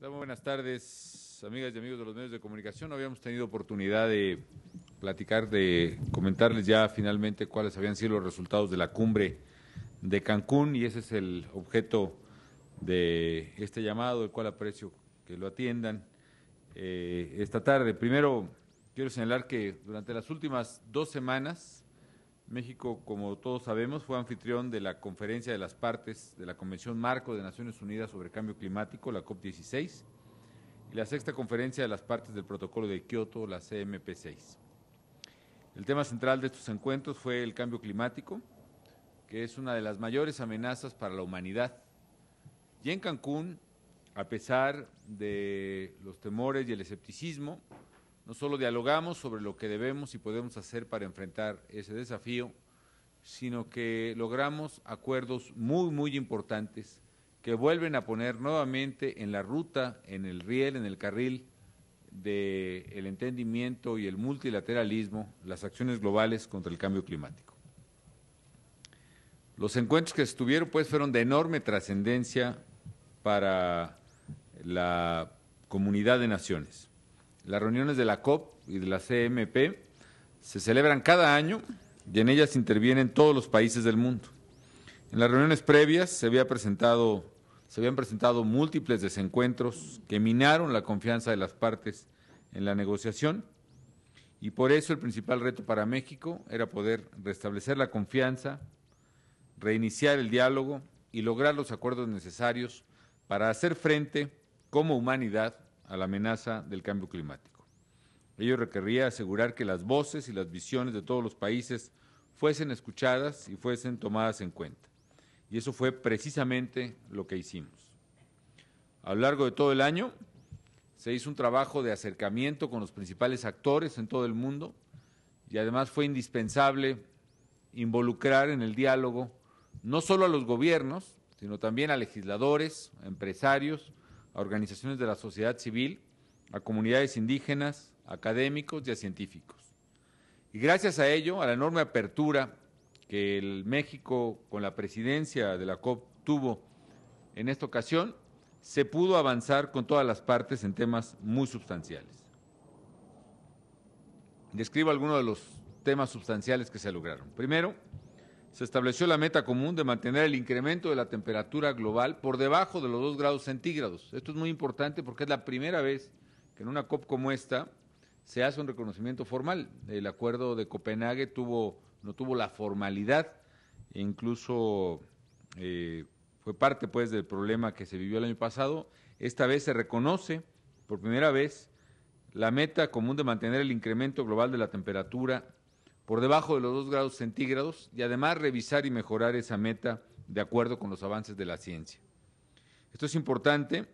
Muy buenas tardes, amigas y amigos de los medios de comunicación. No habíamos tenido oportunidad de platicar, de comentarles ya finalmente cuáles habían sido los resultados de la cumbre de Cancún y ese es el objeto de este llamado, el cual aprecio que lo atiendan eh, esta tarde. Primero, quiero señalar que durante las últimas dos semanas México, como todos sabemos, fue anfitrión de la Conferencia de las Partes de la Convención Marco de Naciones Unidas sobre Cambio Climático, la COP16, y la Sexta Conferencia de las Partes del Protocolo de Kioto, la CMP6. El tema central de estos encuentros fue el cambio climático, que es una de las mayores amenazas para la humanidad. Y en Cancún, a pesar de los temores y el escepticismo, no solo dialogamos sobre lo que debemos y podemos hacer para enfrentar ese desafío, sino que logramos acuerdos muy, muy importantes que vuelven a poner nuevamente en la ruta, en el riel, en el carril del entendimiento y el multilateralismo las acciones globales contra el cambio climático. Los encuentros que estuvieron pues fueron de enorme trascendencia para la comunidad de naciones. Las reuniones de la COP y de la CMP se celebran cada año y en ellas intervienen todos los países del mundo. En las reuniones previas se, se habían presentado múltiples desencuentros que minaron la confianza de las partes en la negociación y por eso el principal reto para México era poder restablecer la confianza, reiniciar el diálogo y lograr los acuerdos necesarios para hacer frente como humanidad a la amenaza del cambio climático. Ello requería asegurar que las voces y las visiones de todos los países fuesen escuchadas y fuesen tomadas en cuenta. Y eso fue precisamente lo que hicimos. A lo largo de todo el año se hizo un trabajo de acercamiento con los principales actores en todo el mundo y además fue indispensable involucrar en el diálogo no solo a los gobiernos, sino también a legisladores, empresarios, a organizaciones de la sociedad civil, a comunidades indígenas, académicos y a científicos. Y gracias a ello, a la enorme apertura que el México con la presidencia de la COP tuvo en esta ocasión, se pudo avanzar con todas las partes en temas muy sustanciales. Describo algunos de los temas sustanciales que se lograron. Primero, se estableció la meta común de mantener el incremento de la temperatura global por debajo de los 2 grados centígrados. Esto es muy importante porque es la primera vez que en una COP como esta se hace un reconocimiento formal. El acuerdo de Copenhague tuvo, no tuvo la formalidad, incluso eh, fue parte pues del problema que se vivió el año pasado. Esta vez se reconoce por primera vez la meta común de mantener el incremento global de la temperatura por debajo de los 2 grados centígrados y además revisar y mejorar esa meta de acuerdo con los avances de la ciencia. Esto es importante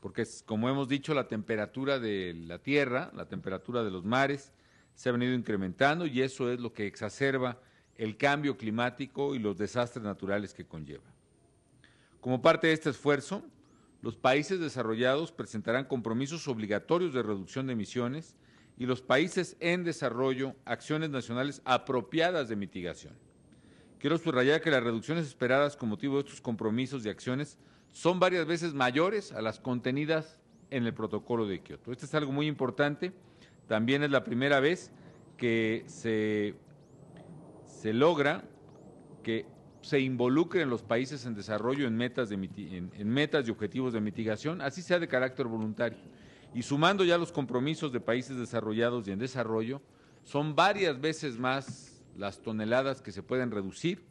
porque, como hemos dicho, la temperatura de la Tierra, la temperatura de los mares, se ha venido incrementando y eso es lo que exacerba el cambio climático y los desastres naturales que conlleva. Como parte de este esfuerzo, los países desarrollados presentarán compromisos obligatorios de reducción de emisiones y los países en desarrollo acciones nacionales apropiadas de mitigación. Quiero subrayar que las reducciones esperadas con motivo de estos compromisos y acciones son varias veces mayores a las contenidas en el protocolo de Kioto. Esto es algo muy importante. También es la primera vez que se, logra que se involucren los países en desarrollo en metas, de, en metas y objetivos de mitigación, así sea de carácter voluntario y sumando ya los compromisos de países desarrollados y en desarrollo, son varias veces más las toneladas que se pueden reducir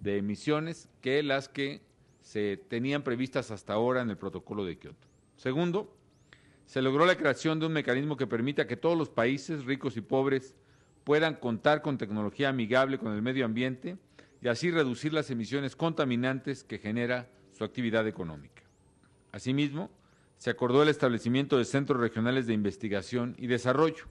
de emisiones que las que se tenían previstas hasta ahora en el protocolo de Kioto. Segundo, se logró la creación de un mecanismo que permita que todos los países, ricos y pobres, puedan contar con tecnología amigable con el medio ambiente y así reducir las emisiones contaminantes que genera su actividad económica. Asimismo, se acordó el establecimiento de centros regionales de investigación y desarrollo.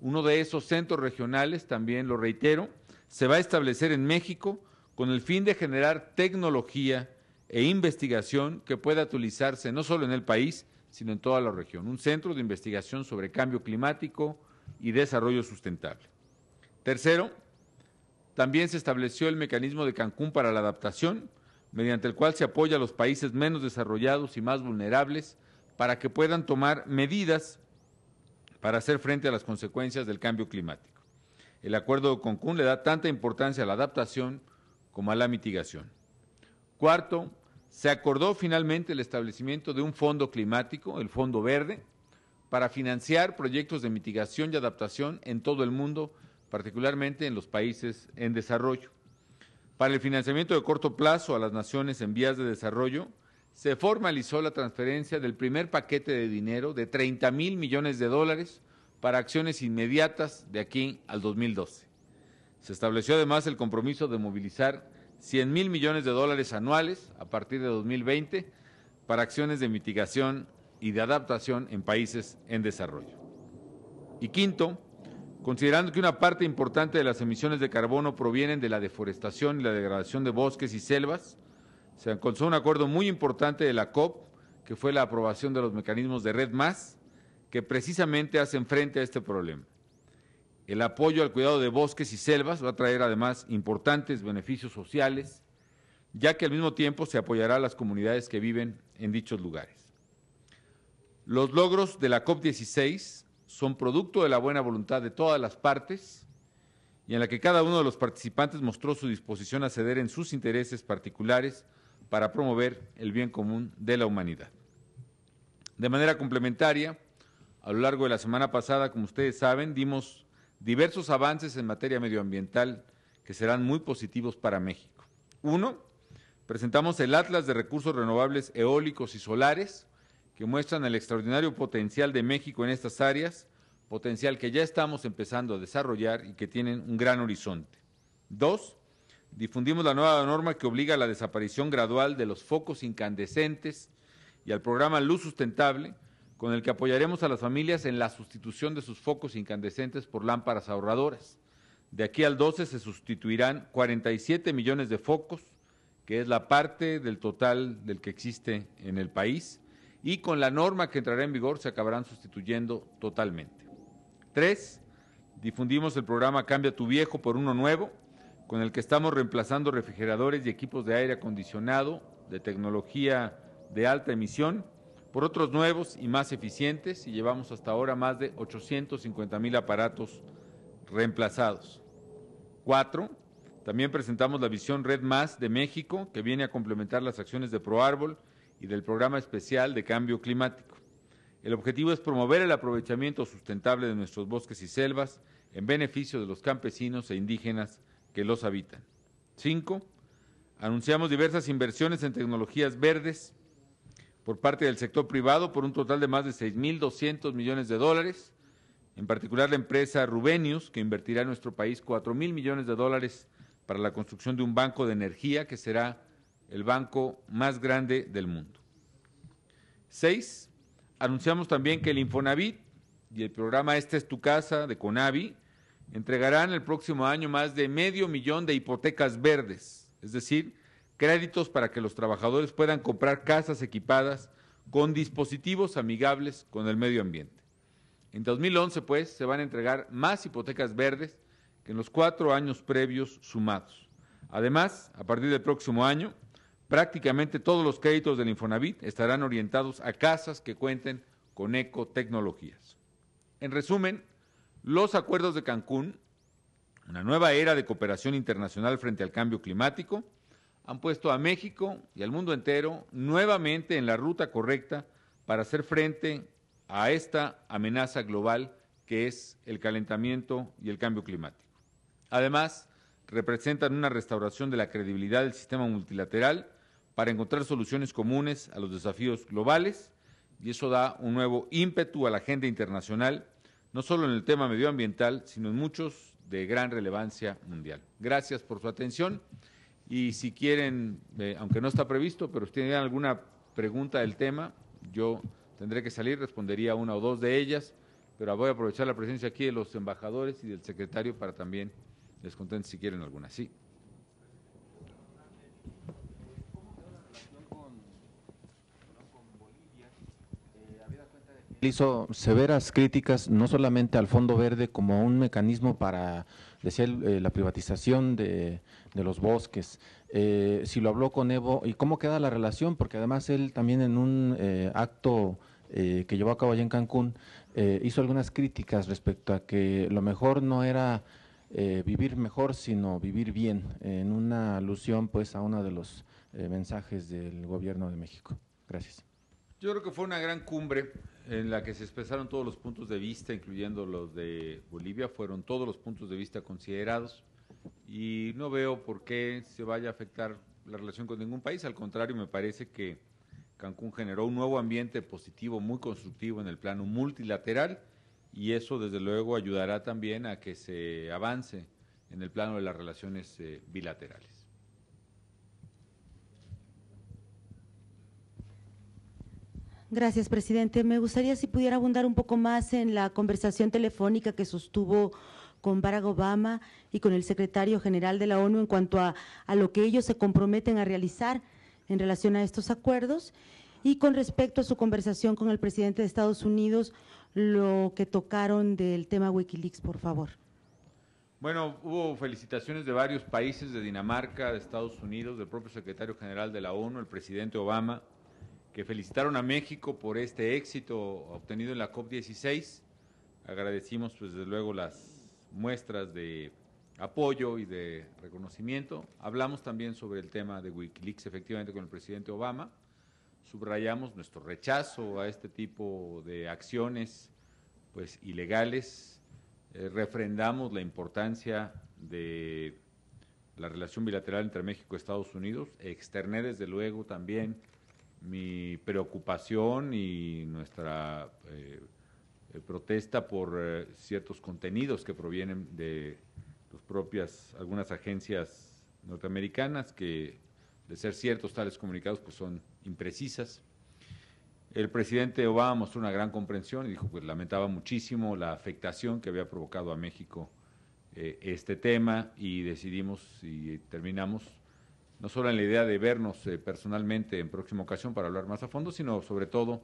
Uno de esos centros regionales, también lo reitero, se va a establecer en México con el fin de generar tecnología e investigación que pueda utilizarse no solo en el país, sino en toda la región. Un centro de investigación sobre cambio climático y desarrollo sustentable. Tercero, también se estableció el mecanismo de Cancún para la adaptación, mediante el cual se apoya a los países menos desarrollados y más vulnerables para que puedan tomar medidas para hacer frente a las consecuencias del cambio climático. El acuerdo de Cancún le da tanta importancia a la adaptación como a la mitigación. Cuarto, se acordó finalmente el establecimiento de un fondo climático, el Fondo Verde, para financiar proyectos de mitigación y adaptación en todo el mundo, particularmente en los países en desarrollo. Para el financiamiento de corto plazo a las naciones en vías de desarrollo, se formalizó la transferencia del primer paquete de dinero de 30 mil millones de dólares para acciones inmediatas de aquí al 2012. Se estableció además el compromiso de movilizar 100 mil millones de dólares anuales a partir de 2020 para acciones de mitigación y de adaptación en países en desarrollo. Y quinto, considerando que una parte importante de las emisiones de carbono provienen de la deforestación y la degradación de bosques y selvas, se alcanzó un acuerdo muy importante de la COP, que fue la aprobación de los mecanismos de Red Más, que precisamente hacen frente a este problema. El apoyo al cuidado de bosques y selvas va a traer además importantes beneficios sociales, ya que al mismo tiempo se apoyará a las comunidades que viven en dichos lugares. Los logros de la COP16 son producto de la buena voluntad de todas las partes y en la que cada uno de los participantes mostró su disposición a ceder en sus intereses particulares para promover el bien común de la humanidad. De manera complementaria, a lo largo de la semana pasada, como ustedes saben, dimos diversos avances en materia medioambiental que serán muy positivos para México. Uno, presentamos el Atlas de Recursos Renovables Eólicos y Solares, que muestran el extraordinario potencial de México en estas áreas, potencial que ya estamos empezando a desarrollar y que tienen un gran horizonte. Dos, difundimos la nueva norma que obliga a la desaparición gradual de los focos incandescentes y al programa Luz Sustentable, con el que apoyaremos a las familias en la sustitución de sus focos incandescentes por lámparas ahorradoras. De aquí al 12 se sustituirán 47 millones de focos, que es la parte del total del que existe en el país, y con la norma que entrará en vigor se acabarán sustituyendo totalmente. Tres, difundimos el programa Cambia tu viejo por uno nuevo, con el que estamos reemplazando refrigeradores y equipos de aire acondicionado de tecnología de alta emisión por otros nuevos y más eficientes y llevamos hasta ahora más de 850 mil aparatos reemplazados. Cuatro, también presentamos la visión Red Más de México que viene a complementar las acciones de ProArbol y del programa especial de cambio climático. El objetivo es promover el aprovechamiento sustentable de nuestros bosques y selvas en beneficio de los campesinos e indígenas que los habitan. Cinco, anunciamos diversas inversiones en tecnologías verdes por parte del sector privado por un total de más de 6.200 millones de dólares. En particular, la empresa Rubenius, que invertirá en nuestro país 4.000 millones de dólares para la construcción de un banco de energía que será el banco más grande del mundo. Seis, anunciamos también que el Infonavit y el programa Esta es tu casa de Conavi entregarán el próximo año más de medio millón de hipotecas verdes, es decir, créditos para que los trabajadores puedan comprar casas equipadas con dispositivos amigables con el medio ambiente. En 2011, pues, se van a entregar más hipotecas verdes que en los cuatro años previos sumados. Además, a partir del próximo año, prácticamente todos los créditos del Infonavit estarán orientados a casas que cuenten con ecotecnologías. En resumen, los acuerdos de Cancún, una nueva era de cooperación internacional frente al cambio climático, han puesto a México y al mundo entero nuevamente en la ruta correcta para hacer frente a esta amenaza global que es el calentamiento y el cambio climático. Además, representan una restauración de la credibilidad del sistema multilateral para encontrar soluciones comunes a los desafíos globales y eso da un nuevo ímpetu a la agenda internacional no solo en el tema medioambiental, sino en muchos de gran relevancia mundial. Gracias por su atención y si quieren, eh, aunque no está previsto, pero si tienen alguna pregunta del tema, yo tendré que salir, respondería una o dos de ellas, pero voy a aprovechar la presencia aquí de los embajadores y del secretario para también les contar si quieren alguna. Sí. hizo severas críticas no solamente al Fondo Verde como un mecanismo para, decía, eh, la privatización de, los bosques, eh, si lo habló con Evo y cómo queda la relación, porque además él también en un eh, acto que llevó a cabo allá en Cancún hizo algunas críticas respecto a que lo mejor no era vivir mejor, sino vivir bien, en una alusión pues a uno de los mensajes del gobierno de México. Gracias. Yo creo que fue una gran cumbre en la que se expresaron todos los puntos de vista, incluyendo los de Bolivia, fueron todos los puntos de vista considerados y no veo por qué se vaya a afectar la relación con ningún país, al contrario, me parece que Cancún generó un nuevo ambiente positivo, muy constructivo en el plano multilateral y eso desde luego ayudará también a que se avance en el plano de las relaciones eh, bilaterales. Gracias, presidente. Me gustaría si pudiera abundar un poco más en la conversación telefónica que sostuvo con Barack Obama y con el secretario general de la ONU en cuanto a, lo que ellos se comprometen a realizar en relación a estos acuerdos. Y con respecto a su conversación con el presidente de Estados Unidos, lo que tocaron del tema Wikileaks, por favor. Bueno, hubo felicitaciones de varios países, de Dinamarca, de Estados Unidos, del propio secretario general de la ONU, el presidente Obama, que felicitaron a México por este éxito obtenido en la COP16. Agradecimos, pues, desde luego, las muestras de apoyo y de reconocimiento. Hablamos también sobre el tema de Wikileaks, efectivamente, con el presidente Obama. Subrayamos nuestro rechazo a este tipo de acciones, pues, ilegales. Eh, refrendamos la importancia de la relación bilateral entre México y Estados Unidos. Externé, desde luego, también mi preocupación y nuestra eh, eh, protesta por eh, ciertos contenidos que provienen de las propias, algunas agencias norteamericanas que, de ser ciertos tales comunicados, pues son imprecisas. El presidente Obama mostró una gran comprensión y dijo, que pues, lamentaba muchísimo la afectación que había provocado a México este tema y decidimos y terminamos no solo en la idea de vernos eh, personalmente en próxima ocasión para hablar más a fondo, sino sobre todo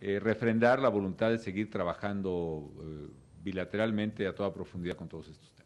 eh, refrendar la voluntad de seguir trabajando eh, bilateralmente a toda profundidad con todos estos temas.